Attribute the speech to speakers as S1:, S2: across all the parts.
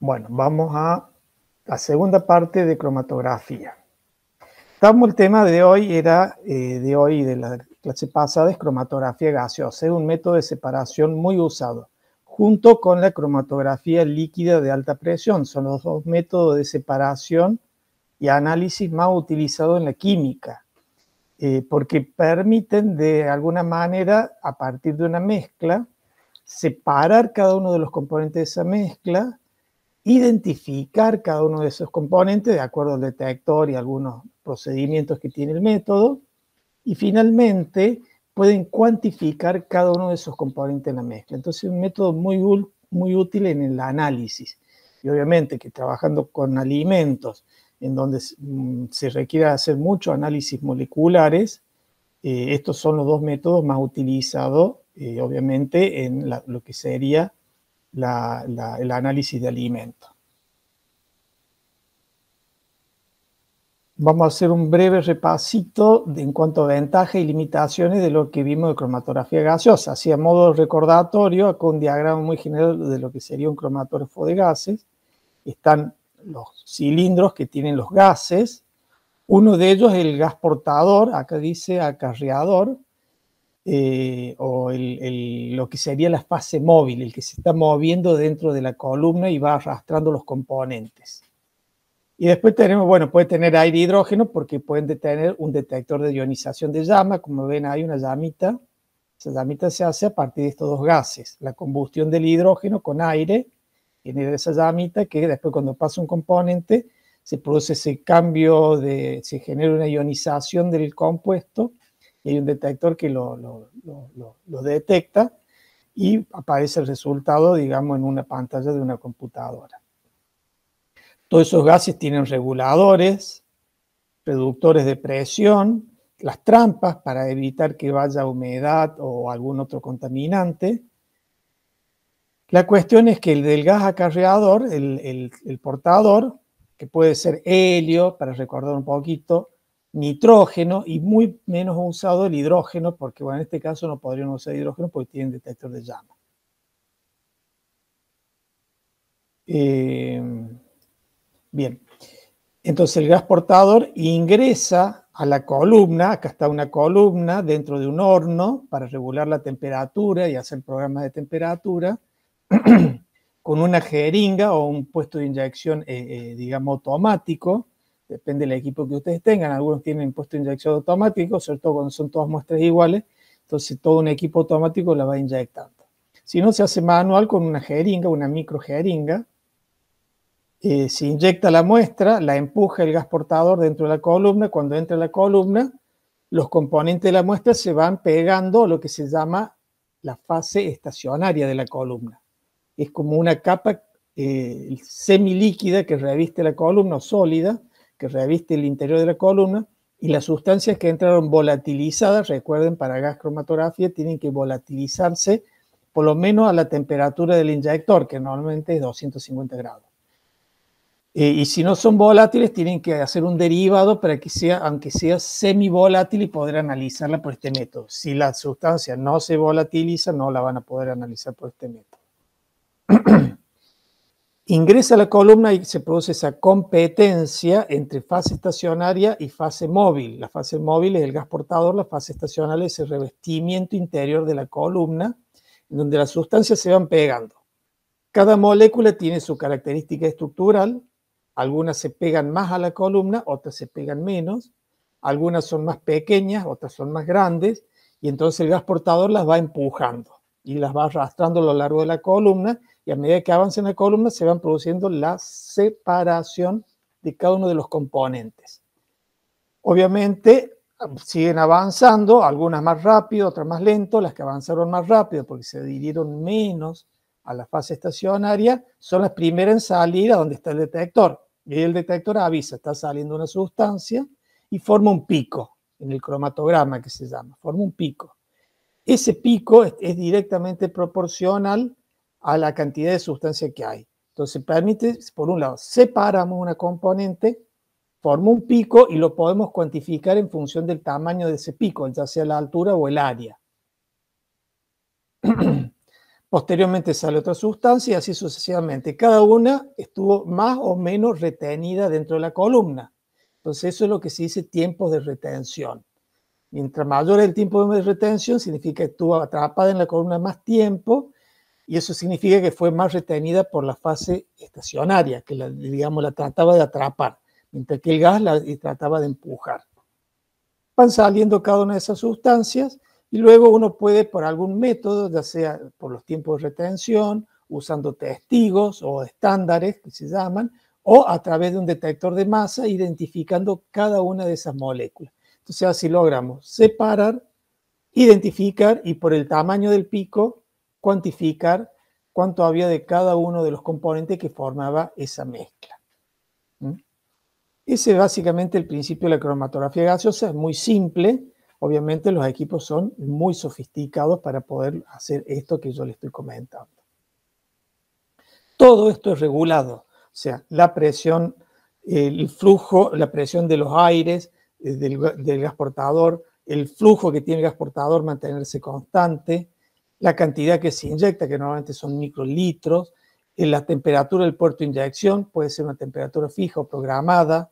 S1: Bueno, vamos a la segunda parte de cromatografía. Estamos, el tema de hoy era, eh, de hoy de la clase pasada, es cromatografía gaseosa, es un método de separación muy usado, junto con la cromatografía líquida de alta presión. Son los dos métodos de separación y análisis más utilizados en la química, eh, porque permiten de alguna manera, a partir de una mezcla, separar cada uno de los componentes de esa mezcla, identificar cada uno de esos componentes de acuerdo al detector y algunos procedimientos que tiene el método. Y finalmente pueden cuantificar cada uno de esos componentes en la mezcla. Entonces es un método muy, muy útil en el análisis. Y obviamente que trabajando con alimentos, en donde se mm, requiere hacer muchos análisis moleculares, eh, estos son los dos métodos más utilizados, eh, obviamente, en lo que sería la, el análisis de alimentos. Vamos a hacer un breve repasito de, en cuanto a ventajas y limitaciones de lo que vimos de cromatografía gaseosa. Así a modo recordatorio, con un diagrama muy general de lo que sería un cromatógrafo de gases, están los cilindros que tienen los gases. Uno de ellos es el gas portador, acá dice acarreador, eh, o lo que sería la fase móvil, el que se está moviendo dentro de la columna y va arrastrando los componentes. Y después tenemos, bueno, puede tener aire e hidrógeno porque pueden tener un detector de ionización de llama, como ven hay una llamita, esa llamita se hace a partir de estos dos gases, la combustión del hidrógeno con aire genera esa llamita que después cuando pasa un componente se produce ese cambio, de, se genera una ionización del compuesto y hay un detector que lo, detecta y aparece el resultado, digamos, en una pantalla de una computadora. Todos esos gases tienen reguladores, reductores de presión, las trampas para evitar que vaya humedad o algún otro contaminante. La cuestión es que el del gas acarreador, el, el portador, que puede ser helio, para recordar un poquito, nitrógeno y muy menos usado el hidrógeno, porque en este caso no podrían usar hidrógeno porque tienen detector de llama. Eh, bien, entonces el gas portador ingresa a la columna, acá está una columna dentro de un horno para regular la temperatura y hacer programas de temperatura, con una jeringa o un puesto de inyección, eh, eh, digamos, automático, depende del equipo que ustedes tengan. Algunos tienen puesto inyección automático, sobre todo cuando son todas muestras iguales. Entonces, todo un equipo automático la va inyectando. Si no, se hace manual con una jeringa, una micro jeringa. Eh, se inyecta la muestra, la empuja el gas portador dentro de la columna. Cuando entra la columna, los componentes de la muestra se van pegando a lo que se llama la fase estacionaria de la columna. Es como una capa eh, semilíquida que reviste la columna sólida que reviste el interior de la columna y las sustancias que entraron volatilizadas, recuerden, para gas cromatografía tienen que volatilizarse por lo menos a la temperatura del inyector, que normalmente es 250 grados. Eh, y si no son volátiles, tienen que hacer un derivado para que sea, aunque sea semi-volátil, y poder analizarla por este método. Si la sustancia no se volatiliza, no la van a poder analizar por este método. Ingresa a la columna y se produce esa competencia entre fase estacionaria y fase móvil. La fase móvil es el gas portador, la fase estacional es el revestimiento interior de la columna, en donde las sustancias se van pegando. Cada molécula tiene su característica estructural, algunas se pegan más a la columna, otras se pegan menos, algunas son más pequeñas, otras son más grandes, y entonces el gas portador las va empujando y las va arrastrando a lo largo de la columna y a medida que avanza en la columna se van produciendo la separación de cada uno de los componentes. Obviamente siguen avanzando, algunas más rápido, otras más lento, las que avanzaron más rápido porque se adhirieron menos a la fase estacionaria son las primeras en salir a donde está el detector. Y el detector avisa, está saliendo una sustancia y forma un pico en el cromatograma que se llama, forma un pico ese pico es, directamente proporcional a la cantidad de sustancia que hay. Entonces permite, por un lado, separamos una componente, forma un pico y lo podemos cuantificar en función del tamaño de ese pico, ya sea la altura o el área. Posteriormente sale otra sustancia y así sucesivamente. Cada una estuvo más o menos retenida dentro de la columna. Entonces eso es lo que se dice tiempos de retención. Mientras mayor el tiempo de retención, significa que estuvo atrapada en la columna más tiempo y eso significa que fue más retenida por la fase estacionaria, que la, digamos la trataba de atrapar, mientras que el gas la trataba de empujar. Van saliendo cada una de esas sustancias y luego uno puede por algún método, ya sea por los tiempos de retención, usando testigos o estándares que se llaman, o a través de un detector de masa, identificando cada una de esas moléculas. O sea, si logramos separar, identificar y por el tamaño del pico cuantificar cuánto había de cada uno de los componentes que formaba esa mezcla. ¿Mm? Ese es básicamente el principio de la cromatografía gaseosa, es muy simple. Obviamente los equipos son muy sofisticados para poder hacer esto que yo le estoy comentando. Todo esto es regulado, o sea, la presión, el flujo, la presión de los aires, eh, del, gas portador, el flujo que tiene el gas portador mantenerse constante, la cantidad que se inyecta, que normalmente son microlitros, eh, la temperatura del puerto de inyección puede ser una temperatura fija o programada,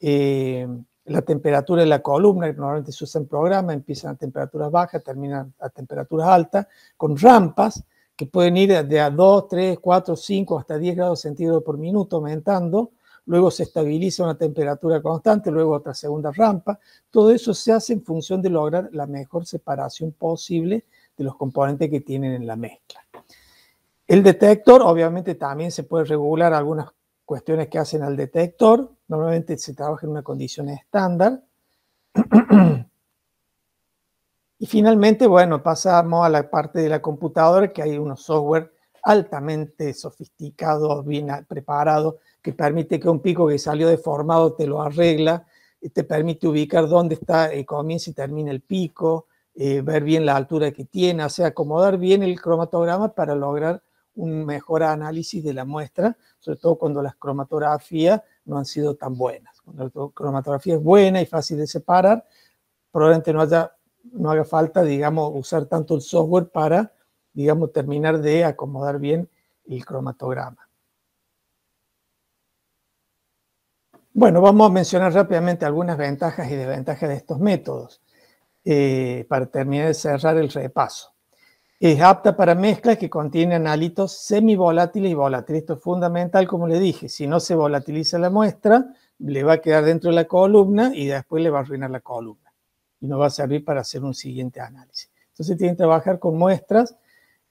S1: eh, la temperatura de la columna, que normalmente se usa en programa, empiezan a temperaturas bajas, terminan a temperaturas altas, con rampas que pueden ir de a 2, 3, 4, 5 hasta 10 grados centígrados por minuto aumentando, luego se estabiliza una temperatura constante, luego otra segunda rampa. Todo eso se hace en función de lograr la mejor separación posible de los componentes que tienen en la mezcla. El detector, obviamente, también se puede regular algunas cuestiones que hacen al detector. Normalmente se trabaja en una condición estándar. y finalmente, bueno, pasamos a la parte de la computadora, que hay unos software altamente sofisticado, bien preparado, que permite que un pico que salió deformado te lo arregla, te permite ubicar dónde está, eh, comienza y termina el pico, eh, ver bien la altura que tiene, o sea, acomodar bien el cromatograma para lograr un mejor análisis de la muestra, sobre todo cuando las cromatografías no han sido tan buenas. Cuando la cromatografía es buena y fácil de separar, probablemente no, haya, no haga falta, digamos, usar tanto el software para digamos, terminar de acomodar bien el cromatograma. Bueno, vamos a mencionar rápidamente algunas ventajas y desventajas de estos métodos eh, para terminar de cerrar el repaso. Es apta para mezclas que contienen analitos semivolátiles y volátiles. Esto es fundamental, como le dije. Si no se volatiliza la muestra, le va a quedar dentro de la columna y después le va a arruinar la columna. Y no va a servir para hacer un siguiente análisis. Entonces tienen que trabajar con muestras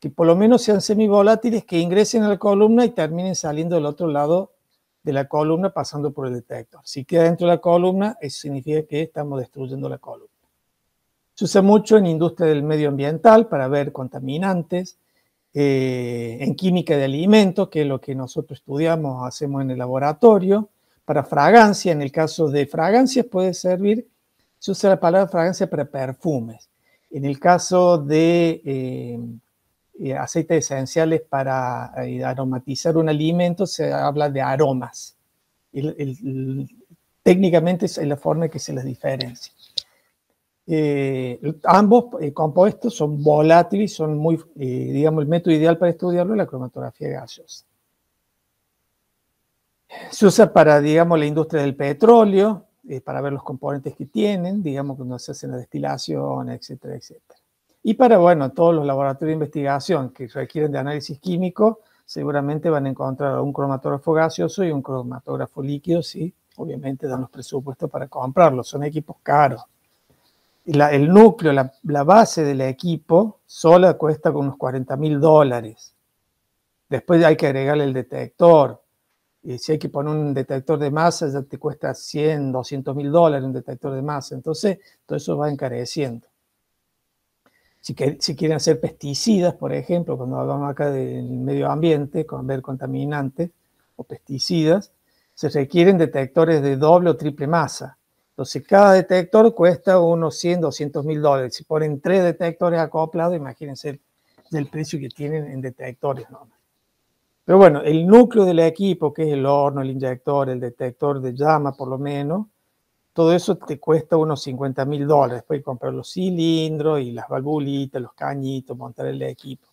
S1: que por lo menos sean semivolátiles, que ingresen a la columna y terminen saliendo del otro lado de la columna pasando por el detector. Si queda dentro de la columna, eso significa que estamos destruyendo la columna. Se usa mucho en industria del medio ambiental para ver contaminantes, eh, en química de alimentos, que es lo que nosotros estudiamos, hacemos en el laboratorio, para fragancia, en el caso de fragancias puede servir, se usa la palabra fragancia para perfumes. En el caso de... Eh, aceites esenciales para eh, aromatizar un alimento, se habla de aromas. técnicamente es la forma en que se les diferencia. Eh, ambos eh, compuestos son volátiles, son muy, digamos, el método ideal para estudiarlo es la cromatografía gaseosa. Se usa para, digamos, la industria del petróleo, para ver los componentes que tienen, digamos, cuando se hace la destilación, etcétera, etcétera. Y para, bueno, todos los laboratorios de investigación que requieren de análisis químico, seguramente van a encontrar un cromatógrafo gaseoso y un cromatógrafo líquido, si obviamente dan los presupuestos para comprarlos, son equipos caros. La, el núcleo, la, base del equipo sola cuesta con unos 40 mil dólares. Después hay que agregarle el detector. Y si hay que poner un detector de masa, ya te cuesta 100, 200 mil dólares un detector de masa. Entonces, todo eso va encareciendo si, quieren hacer pesticidas, por ejemplo, cuando hablamos acá del medio ambiente, con ver contaminantes o pesticidas, se requieren detectores de doble o triple masa. Entonces, cada detector cuesta unos 100, 200 mil dólares. Si ponen tres detectores acoplados, imagínense el, precio que tienen en detectores. Pero bueno, el núcleo del equipo, que es el horno, el inyector, el detector de llama, por lo menos, todo eso te cuesta unos 50 mil dólares. Puedes comprar los cilindros y las valvulitas, los cañitos, montar el equipo.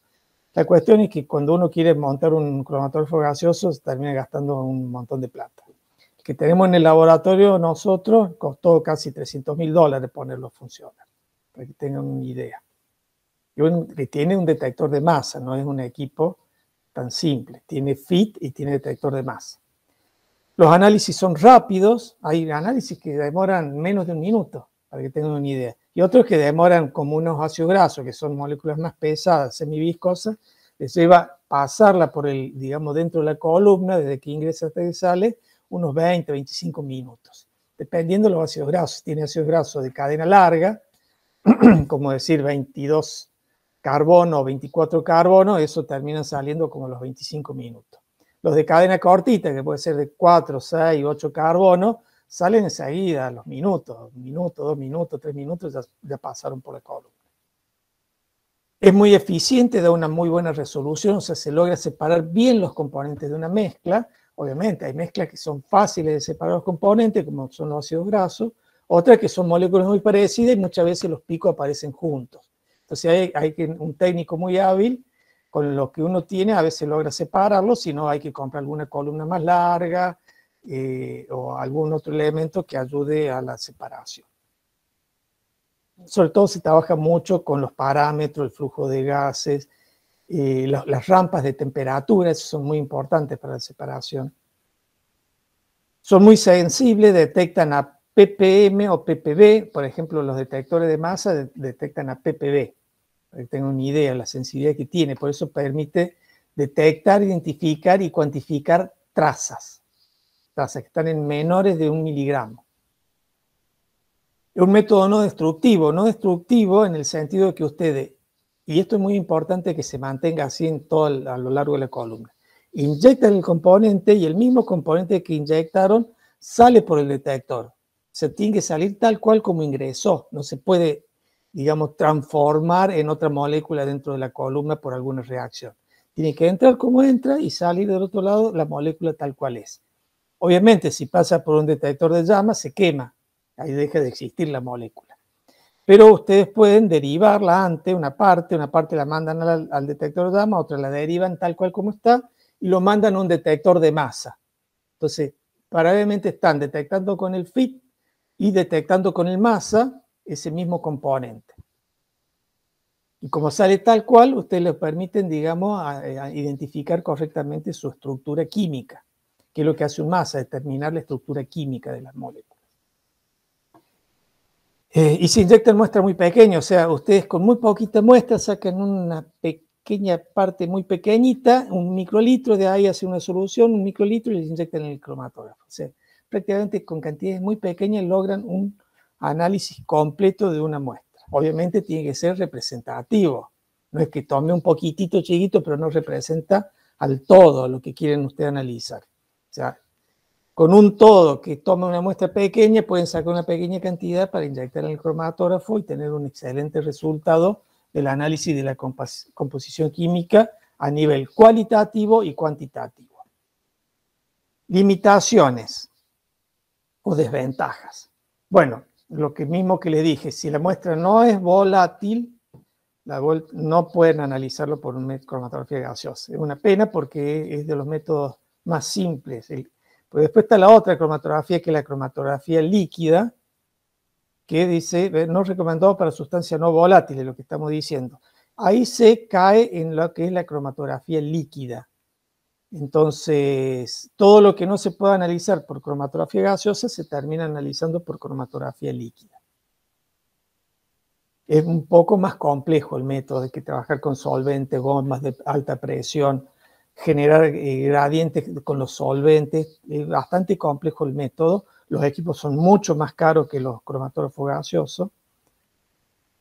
S1: La cuestión es que cuando uno quiere montar un cromatógrafo gaseoso, se termina gastando un montón de plata. El que tenemos en el laboratorio nosotros costó casi 300 mil dólares ponerlo a funcionar, para que tengan una idea. Y tiene un detector de masa, no es un equipo tan simple. Tiene FIT y tiene detector de masa. Los análisis son rápidos, hay análisis que demoran menos de un minuto, para que tengan una idea. Y otros que demoran como unos ácidos grasos, que son moléculas más pesadas, semiviscosas, iba a pasarla por el, digamos, dentro de la columna, desde que ingresa hasta que sale, unos 20, 25 minutos, dependiendo de los ácidos grasos. Tiene ácidos grasos de cadena larga, como decir 22 carbono o 24 carbono, eso termina saliendo como los 25 minutos. Los de cadena cortita, que puede ser de 4, 6, 8 carbonos, salen enseguida, a los minutos, minutos, dos minutos, tres minutos, ya, pasaron por la columna. Es muy eficiente, da una muy buena resolución, o sea, se logra separar bien los componentes de una mezcla. Obviamente, hay mezclas que son fáciles de separar los componentes, como son los ácidos grasos, otras que son moléculas muy parecidas y muchas veces los picos aparecen juntos. Entonces hay, un técnico muy hábil con lo que uno tiene a veces logra separarlo, si no hay que comprar alguna columna más larga eh, o algún otro elemento que ayude a la separación. Sobre todo se trabaja mucho con los parámetros, el flujo de gases, eh, las rampas de temperatura, son muy importantes para la separación. Son muy sensibles, detectan a ppm o ppb, por ejemplo los detectores de masa detectan a ppb, tengo una idea, la sensibilidad que tiene. Por eso permite detectar, identificar y cuantificar trazas, trazas que están en menores de un miligramo. Es un método no destructivo, no destructivo en el sentido de que ustedes, y esto es muy importante que se mantenga así en todo a lo largo de la columna, inyectan el componente y el mismo componente que inyectaron sale por el detector. Se tiene que salir tal cual como ingresó, no se puede digamos, transformar en otra molécula dentro de la columna por alguna reacción. Tiene que entrar como entra y salir del otro lado la molécula tal cual es. Obviamente, si pasa por un detector de llama se quema. Ahí deja de existir la molécula. Pero ustedes pueden derivarla antes, una parte, una parte la mandan al, detector de llama otra la derivan tal cual como está y lo mandan a un detector de masa. Entonces, paralelamente están detectando con el FIT y detectando con el masa ese mismo componente. Y como sale tal cual, ustedes les permiten, digamos, identificar correctamente su estructura química, que es lo que hace un masa, determinar la estructura química de las moléculas. Eh, y se inyectan muestras muy pequeñas, o sea, ustedes con muy poquita muestra sacan una pequeña parte muy pequeñita, un microlitro, de ahí hace una solución, un microlitro y les inyectan en el cromatógrafo. O sea, prácticamente con cantidades muy pequeñas logran un análisis completo de una muestra. Obviamente tiene que ser representativo. No es que tome un poquitito chiquito, pero no representa al todo lo que quieren ustedes analizar. O sea, con un todo que tome una muestra pequeña, pueden sacar una pequeña cantidad para inyectar en el cromatógrafo y tener un excelente resultado del análisis de la composición química a nivel cualitativo y cuantitativo. Limitaciones o desventajas. Bueno, lo que mismo que le dije, si la muestra no es volátil, no pueden analizarlo por una cromatografía gaseosa. Es una pena porque es de los métodos más simples. Pues después está la otra cromatografía, que es la cromatografía líquida, que dice, eh, no recomendado para sustancias no volátiles, lo que estamos diciendo. Ahí se cae en lo que es la cromatografía líquida. Entonces, todo lo que no se puede analizar por cromatografía gaseosa se termina analizando por cromatografía líquida. Es un poco más complejo el método, de que trabajar con solventes, bombas de alta presión, generar eh, gradientes con los solventes, es bastante complejo el método. Los equipos son mucho más caros que los cromatógrafos gaseosos.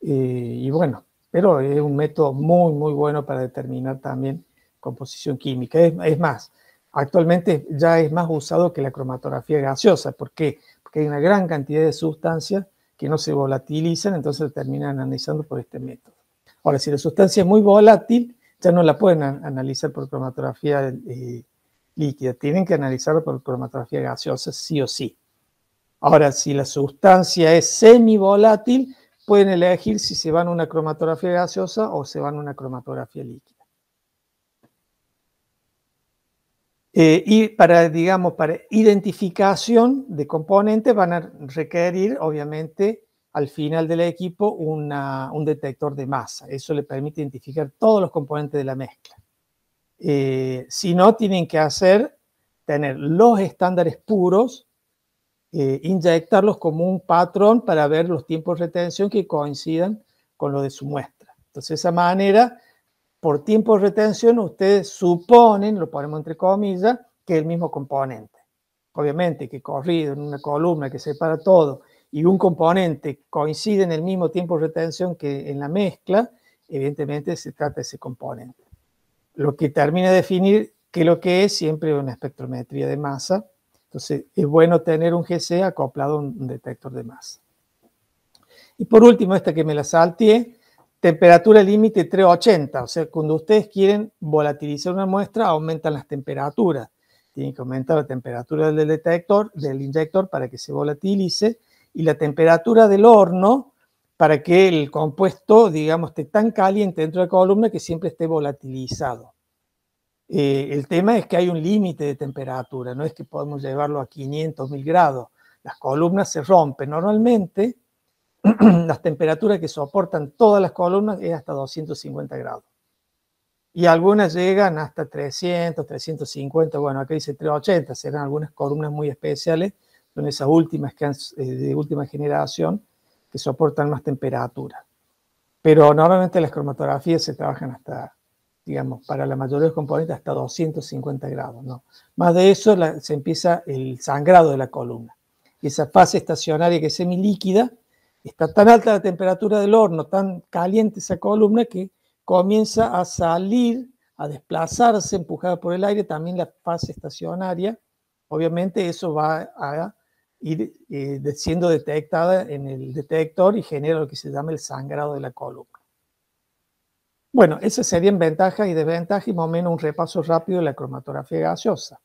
S1: Eh, y bueno, pero es un método muy, muy bueno para determinar también composición química. Es, más, actualmente ya es más usado que la cromatografía gaseosa. ¿Por qué? Porque hay una gran cantidad de sustancias que no se volatilizan, entonces terminan analizando por este método. Ahora, si la sustancia es muy volátil, ya no la pueden analizar por cromatografía eh, líquida, tienen que analizarla por cromatografía gaseosa sí o sí. Ahora, si la sustancia es semi-volátil, pueden elegir si se van a una cromatografía gaseosa o se van a una cromatografía líquida. Eh, y para, digamos, para identificación de componentes van a requerir, obviamente, al final del equipo un detector de masa. Eso le permite identificar todos los componentes de la mezcla. Eh, si no, tienen que hacer, tener los estándares puros, eh, inyectarlos como un patrón para ver los tiempos de retención que coincidan con lo de su muestra. Entonces, de esa manera por tiempo de retención ustedes suponen, lo ponemos entre comillas, que es el mismo componente. Obviamente que corrido en una columna que separa todo y un componente coincide en el mismo tiempo de retención que en la mezcla, evidentemente se trata de ese componente. Lo que termina de definir que lo que es siempre una espectrometría de masa. Entonces es bueno tener un GC acoplado a un detector de masa. Y por último, esta que me la salteé, Temperatura límite 380, o sea, cuando ustedes quieren volatilizar una muestra, aumentan las temperaturas. Tienen que aumentar la temperatura del detector, del inyector para que se volatilice y la temperatura del horno para que el compuesto, digamos, esté tan caliente dentro de la columna que siempre esté volatilizado. Eh, el tema es que hay un límite de temperatura, no es que podemos llevarlo a 500, 1000 grados. Las columnas se rompen. Normalmente las temperaturas que soportan todas las columnas es hasta 250 grados. Y algunas llegan hasta 300, 350, bueno, acá dice 380, serán algunas columnas muy especiales, son esas últimas que eh, de última generación que soportan más temperaturas Pero normalmente las cromatografías se trabajan hasta, digamos, para la mayoría de los componentes hasta 250 grados, ¿no? Más de eso se empieza el sangrado de la columna. Y esa fase estacionaria que es semilíquida, está tan alta la temperatura del horno, tan caliente esa columna que comienza a salir, a desplazarse, empujada por el aire, también la fase estacionaria. Obviamente eso va a ir eh, siendo detectada en el detector y genera lo que se llama el sangrado de la columna. Bueno, esas serían ventajas y desventajas y más o menos un repaso rápido de la cromatografía gaseosa.